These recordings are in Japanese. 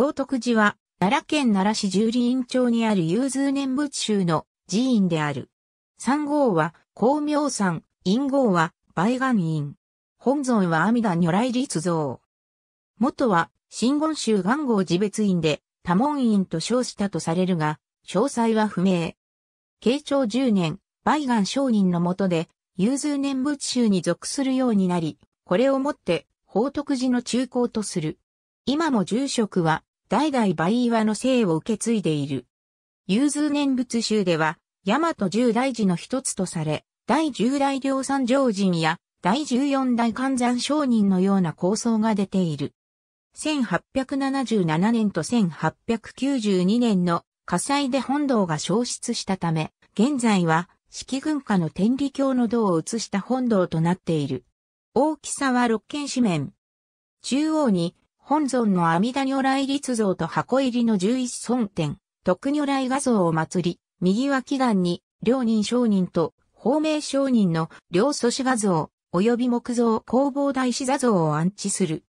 宝徳寺は、奈良県奈良市十里院町にある融通念仏宗の寺院である。三号は、光明山、陰号は、梅岩院。本尊は阿弥陀如来立像。元は、真言宗元号寺別院で、多門院と称したとされるが、詳細は不明。慶長10年、梅岩商人の下で、融通念仏宗に属するようになり、これをもって、宝徳寺の中高とする。今も住職は、代々倍岩の姓を受け継いでいる。融通念仏宗では、大和十大寺の一つとされ、第十代量産上人や第十四代観山商人のような構想が出ている。1877年と1892年の火災で本堂が消失したため、現在は四季軍家の天理教の堂を移した本堂となっている。大きさは六軒四面。中央に本尊の阿弥陀如来立像と箱入りの十一尊天、徳如来画像を祭り、右脇岸に、両人商人と、法名商人の両祖師画像、及び木造工房大師座像を安置する。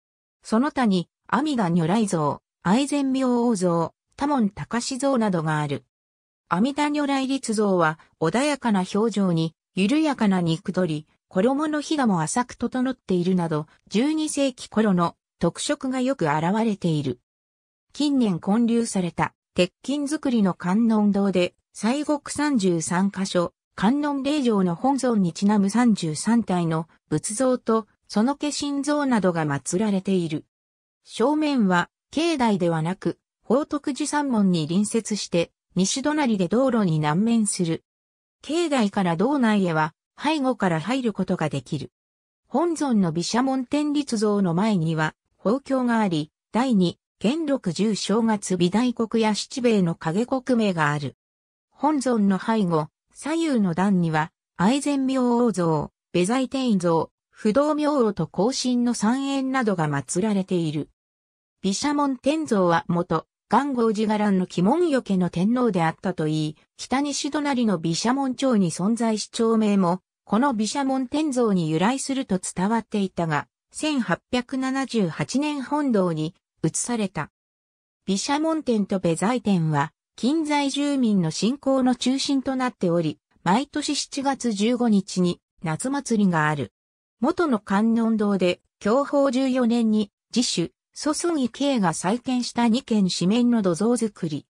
その他に、阿弥陀如来像、愛禅明王像、多門隆像などがある。阿弥陀如来立像は、穏やかな表情に、緩やかな肉取り、衣の火がも浅く整っているなど、12世紀頃の特色がよく現れている。近年建立された鉄筋造りの観音堂で、西国33箇所、観音霊場の本尊にちなむ33体の仏像と、その化身像などが祀られている。正面は、境内ではなく、宝徳寺山門に隣接して、西隣で道路に南面する。境内から道内へは、背後から入ることができる。本尊の毘沙門天立像の前には、宝鏡があり、第二、元禄十正月美大国や七兵衛の影国名がある。本尊の背後、左右の段には、愛禅明王像、ベザイテ像、不動明王と後進の三円などが祀られている。毘沙門天像は元、元号寺伽藍の鬼門よけの天皇であったといい、北西隣の毘沙門町に存在し町名も、この毘沙門天像に由来すると伝わっていたが、1878年本堂に移された。毘沙門天と弁財天は、近在住民の信仰の中心となっており、毎年7月15日に夏祭りがある。元の観音堂で、享保14年に自主、祖孫義慶が再建した2軒四面の土蔵作り。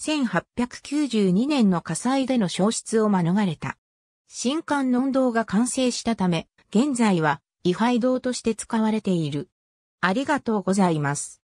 1892年の火災での消失を免れた。新観音堂が完成したため、現在は位牌堂として使われている。ありがとうございます。